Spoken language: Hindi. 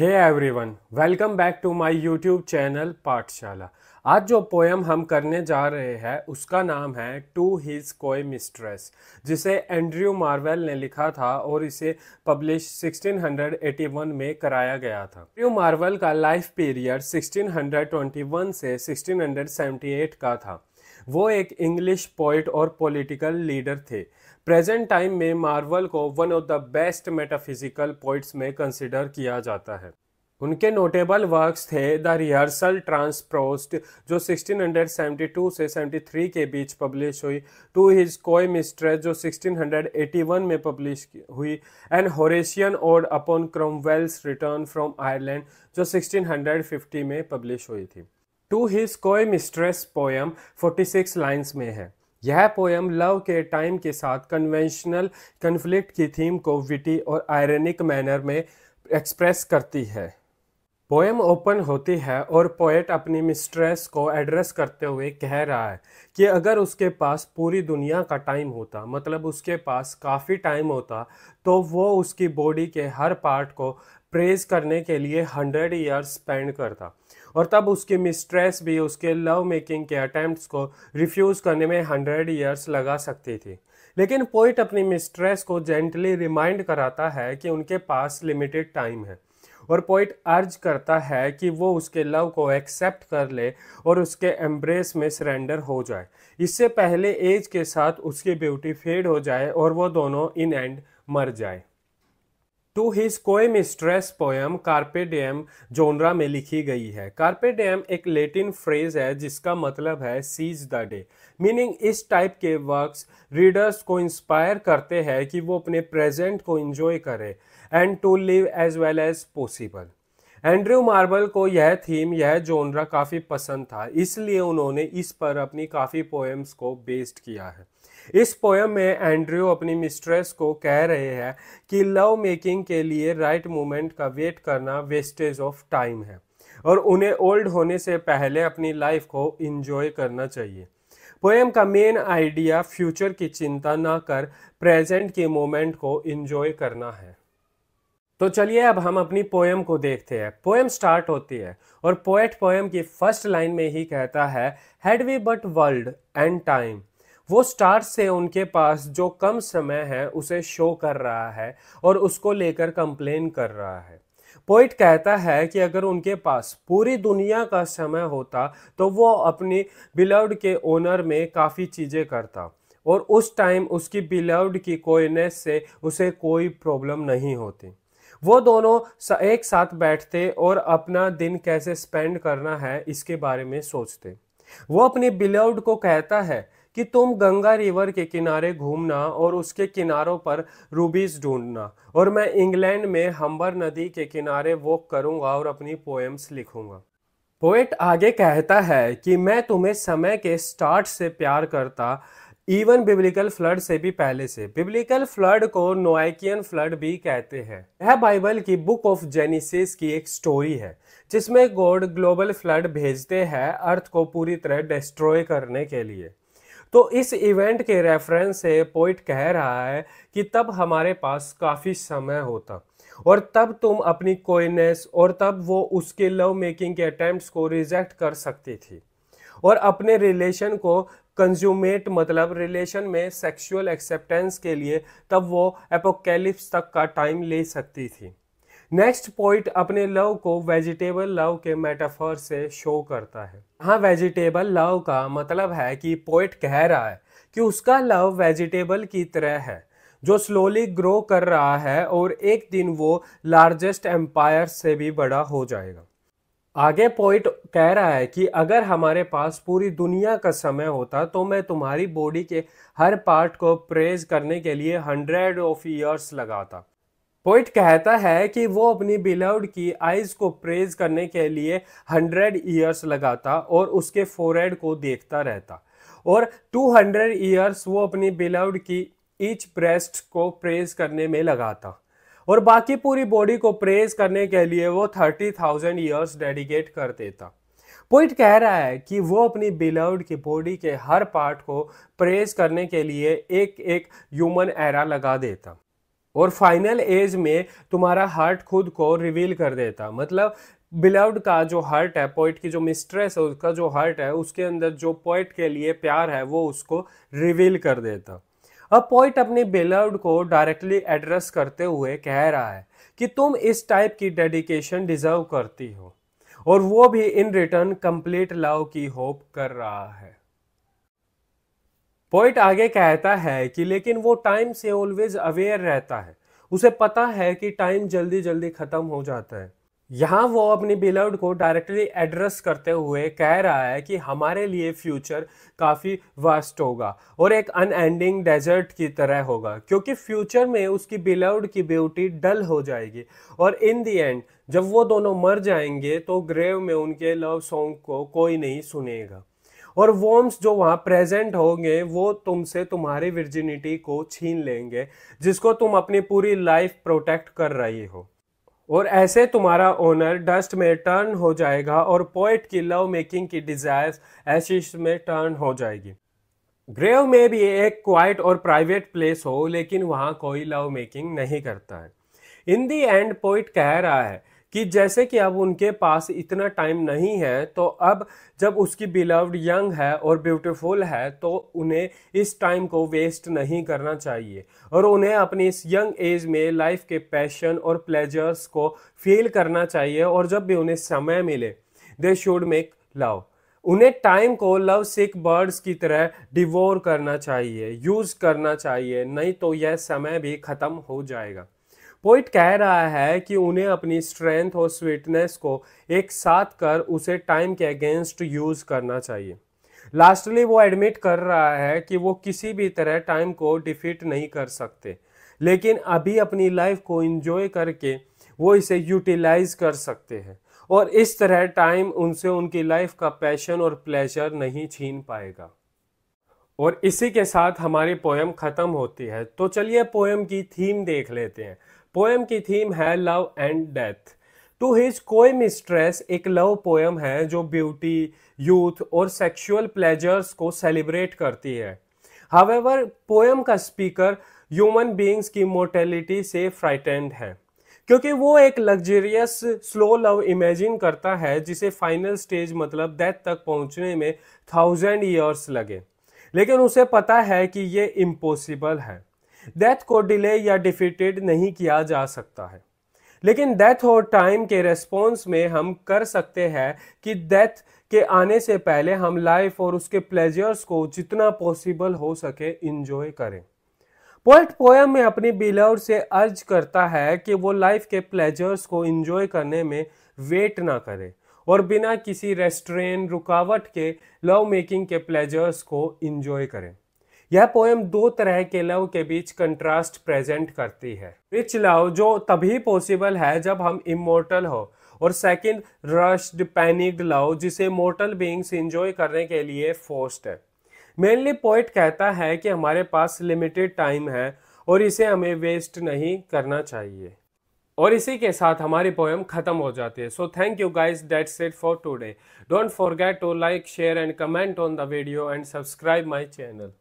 hey everyone welcome back to my YouTube channel Pathshala आज जो पोएम हम करने जा रहे हैं उसका नाम है टू हिज कोई मिस्ट्रेस जिसे एंड्रयू मार्वेल ने लिखा था और इसे पब्लिश 1681 में कराया गया था एंड्रयू मार्वेल का लाइफ पीरियड 1621 से 1678 का था वो एक इंग्लिश पोइट और पॉलिटिकल लीडर थे प्रेजेंट टाइम में मार्वल को one of the best metaphysical poets में कंसिडर किया जाता है उनके नोटेबल वर्क्स थे द रिहर्सल ट्रांसप्रोस्ट जो 1672 से 73 के बीच पब्लिश हुई टू हिज कोई मिस्ट्रेस जो 1681 में पब्लिश हुई and Horatian ode upon Cromwell's return from Ireland जो 1650 में पब्लिश हुई थी to his coy mistress poem 46 lines में है यह पोएम लव के टाइम के साथ कन्वेंशनल कन्फ्लिक्ट की थीम को विटी और आयरनिक मैनर में एक्सप्रेस करती है पोएम ओपन होती है और पोएट अपनी मिस्ट्रेस को एड्रेस करते हुए कह रहा है कि अगर उसके पास पूरी दुनिया का टाइम होता मतलब उसके पास काफ़ी टाइम होता तो वो उसकी बॉडी के हर पार्ट को प्रेज करने के लिए हंड्रेड ईयर्स स्पेंड करता और तब उसकी मिस्ट्रेस भी उसके लव मेकिंग के अटैम्प्ट को रिफ्यूज़ करने में हंड्रेड ईयर्स लगा सकती थी लेकिन पोइट अपनी मिस्ट्रेस को जेंटली रिमाइंड कराता है कि उनके पास लिमिटेड टाइम है और पोइट अर्ज करता है कि वो उसके लव को एक्सेप्ट कर ले और उसके एम्ब्रेस में सरेंडर हो जाए इससे पहले एज के साथ उसकी ब्यूटी फेड हो जाए और वो दोनों इन एंड मर जाए to his coy mistress poem carpe diem genre में लिखी गई है कार्पेडियम एक लेटिन फ्रेज है जिसका मतलब है सीज द डे मीनिंग इस टाइप के वर्क्स रीडर्स को इंस्पायर करते हैं कि वो अपने प्रेजेंट को इंजॉय करें and to live as well as possible Andrew Marvell को यह थीम यह जोनरा काफ़ी पसंद था इसलिए उन्होंने इस पर अपनी काफ़ी पोएम्स को बेस्ड किया है इस पोएम में एंड्रयू अपनी मिस्ट्रेस को कह रहे हैं कि लव मेकिंग के लिए राइट मोमेंट का वेट करना वेस्टेज ऑफ टाइम है और उन्हें ओल्ड होने से पहले अपनी लाइफ को इंजॉय करना चाहिए पोएम का मेन आइडिया फ्यूचर की चिंता ना कर प्रेजेंट के मोमेंट को इंजॉय करना है तो चलिए अब हम अपनी पोएम को देखते हैं पोएम स्टार्ट होती है और पोएट पोएम की फर्स्ट लाइन में ही कहता है had we but world and time वो स्टार से उनके पास जो कम समय है उसे शो कर रहा है और उसको लेकर कंप्लेन कर रहा है पोइट कहता है कि अगर उनके पास पूरी दुनिया का समय होता तो वो अपनी बिलवड के ओनर में काफ़ी चीज़ें करता और उस टाइम उसकी बिलवड की कोयनेस से उसे कोई प्रॉब्लम नहीं होती वो दोनों एक साथ बैठते और अपना दिन कैसे स्पेंड करना है इसके बारे में सोचते वो अपनी बिलवड को कहता है कि तुम गंगा रिवर के किनारे घूमना और उसके किनारों पर रूबीज ढूंढना और मैं इंग्लैंड में हम्बर नदी के किनारे वॉक करूँगा और अपनी पोएम्स लिखूंगा पोएट आगे कहता है कि मैं तुम्हें समय के स्टार्ट से प्यार करता इवन बिब्लिकल फ्लड से भी पहले से बिब्लिकल फ्लड को नोएकियन फ्लड भी कहते हैं यह बाइबल की बुक ऑफ जेनिसिस की एक स्टोरी है जिसमें गॉड ग्लोबल फ्लड भेजते हैं अर्थ को पूरी तरह डिस्ट्रॉय करने के लिए तो इस इवेंट के रेफरेंस से पोइट कह रहा है कि तब हमारे पास काफ़ी समय होता और तब तुम अपनी कोइनेस और तब वो उसके लव मेकिंग के अटैम्प्ट को रिजेक्ट कर सकती थी और अपने रिलेशन को कंज्यूमेट मतलब रिलेशन में सेक्सुअल एक्सेप्टेंस के लिए तब वो एपोकैलिप्स तक का टाइम ले सकती थी नेक्स्ट पॉइंट अपने लव को वेजिटेबल लव के मेटाफर से शो करता है यहाँ वेजिटेबल लव का मतलब है कि पोइट कह रहा है कि उसका लव वेजिटेबल की तरह है जो स्लोली ग्रो कर रहा है और एक दिन वो लार्जेस्ट एम्पायर से भी बड़ा हो जाएगा आगे पॉइंट कह रहा है कि अगर हमारे पास पूरी दुनिया का समय होता तो मैं तुम्हारी बॉडी के हर पार्ट को प्रेज करने के लिए हंड्रेड ऑफ ईयर्स लगाता पोइट कहता है कि वो अपनी बिलवड की आइज को प्रेज करने के लिए हंड्रेड ईयर्स लगाता और उसके फोरहेड को देखता रहता और टू हंड्रेड ईयर्स वो अपनी बिलवड की ईच ब्रेस्ट को प्रेज करने में लगाता और बाकी पूरी बॉडी को प्रेज करने के लिए वो थर्टी थाउजेंड ईयर्स डेडिकेट कर देता पोइट कह रहा है कि वो अपनी बिलवड की बॉडी के हर पार्ट को प्रेज करने के लिए एक एक ह्यूमन एरा लगा देता और फाइनल एज में तुम्हारा हार्ट खुद को रिवील कर देता मतलब बिलव्ड का जो हार्ट है पोइट की जो मिस्ट्रेस है उसका जो हार्ट है उसके अंदर जो पोइट के लिए प्यार है वो उसको रिवील कर देता अब पोइट अपने बिलव्ड को डायरेक्टली एड्रेस करते हुए कह रहा है कि तुम इस टाइप की डेडिकेशन डिजर्व करती हो और वो भी इन रिटर्न कंप्लीट लव की होप कर रहा है पोइट आगे कहता है कि लेकिन वो टाइम से ऑलवेज अवेयर रहता है उसे पता है कि टाइम जल्दी जल्दी ख़त्म हो जाता है यहाँ वो अपनी बिलवड को डायरेक्टली एड्रेस करते हुए कह रहा है कि हमारे लिए फ्यूचर काफ़ी वास्ट होगा और एक अनएंडिंग डेजर्ट की तरह होगा क्योंकि फ्यूचर में उसकी बिलवड की ब्यूटी डल हो जाएगी और इन दी एंड जब वो दोनों मर जाएंगे तो ग्रेव में उनके लव सॉन्ग को कोई नहीं सुनेगा और वॉर्म्स जो वहाँ प्रेजेंट होंगे वो तुमसे तुम्हारी वर्जिनिटी को छीन लेंगे जिसको तुम अपनी पूरी लाइफ प्रोटेक्ट कर रही हो और ऐसे तुम्हारा ओनर डस्ट में टर्न हो जाएगा और पोइट की लव मेकिंग की डिज़ायर एशिश में टर्न हो जाएगी ग्रेव में भी एक क्वाइट और प्राइवेट प्लेस हो लेकिन वहाँ कोई लव मेकिंग नहीं करता है इन दी एंड पोइट कह रहा है कि जैसे कि अब उनके पास इतना टाइम नहीं है तो अब जब उसकी बिलव्ड यंग है और ब्यूटीफुल है तो उन्हें इस टाइम को वेस्ट नहीं करना चाहिए और उन्हें अपनी इस यंग एज में लाइफ के पैशन और प्लेजर्स को फील करना चाहिए और जब भी उन्हें समय मिले दे शुड मेक लव उन्हें टाइम को लव सिक बर्ड्स की तरह डिवोर करना चाहिए यूज़ करना चाहिए नहीं तो यह समय भी ख़त्म हो जाएगा पोइट कह रहा है कि उन्हें अपनी स्ट्रेंथ और स्वीटनेस को एक साथ कर उसे टाइम के अगेंस्ट यूज़ करना चाहिए लास्टली वो एडमिट कर रहा है कि वो किसी भी तरह टाइम को डिफीट नहीं कर सकते लेकिन अभी अपनी लाइफ को इंजॉय करके वो इसे यूटिलाइज कर सकते हैं और इस तरह टाइम उनसे उनकी लाइफ का पैशन और प्लेजर नहीं छीन पाएगा और इसी के साथ हमारी पोएम ख़त्म होती है तो चलिए पोएम की थीम देख लेते हैं पोएम की थीम है love and death to his coy mistress एक लव पोएम है जो ब्यूटी यूथ और सेक्सुअल प्लेजर्स को सेलिब्रेट करती है हावेवर पोएम का स्पीकर ह्यूमन बींग्स की मोर्टेलिटी से फ्राइटेंड है क्योंकि वो एक लग्जरियस स्लो लव इमेजिन करता है जिसे फाइनल स्टेज मतलब डेथ तक पहुंचने में थाउजेंड ईयर्स लगे लेकिन उसे पता है कि ये इम्पॉसिबल है डेथ को डिले या डिफिटेड नहीं किया जा सकता है लेकिन डेथ और टाइम के रेस्पॉन्स में हम कर सकते हैं कि डेथ के आने से पहले हम लाइफ और उसके प्लेजर्स को जितना पॉसिबल हो सके इंजॉय करें पोइट पोयम में अपनी बिलोर से अर्ज करता है कि वो लाइफ के प्लेजर्स को इंजॉय करने में वेट ना करे और बिना किसी रेस्ट्रेन रुकावट के लव मेकिंग के प्लेजर्स को इंजॉय करें यह पोएम दो तरह के लव के बीच कंट्रास्ट प्रेजेंट करती है रिच लव जो तभी पॉसिबल है जब हम इमोर्टल हो और सेकंड रश्ड पैनिक्ड लव जिसे मोर्टल बींग्स इंजॉय करने के लिए फोर्स्ड है मेनली पोइट कहता है कि हमारे पास लिमिटेड टाइम है और इसे हमें वेस्ट नहीं करना चाहिए और इसी के साथ हमारी पोएम खत्म हो जाती है so thank you guys that's it for today don't forget to like share and comment on the video and subscribe my channel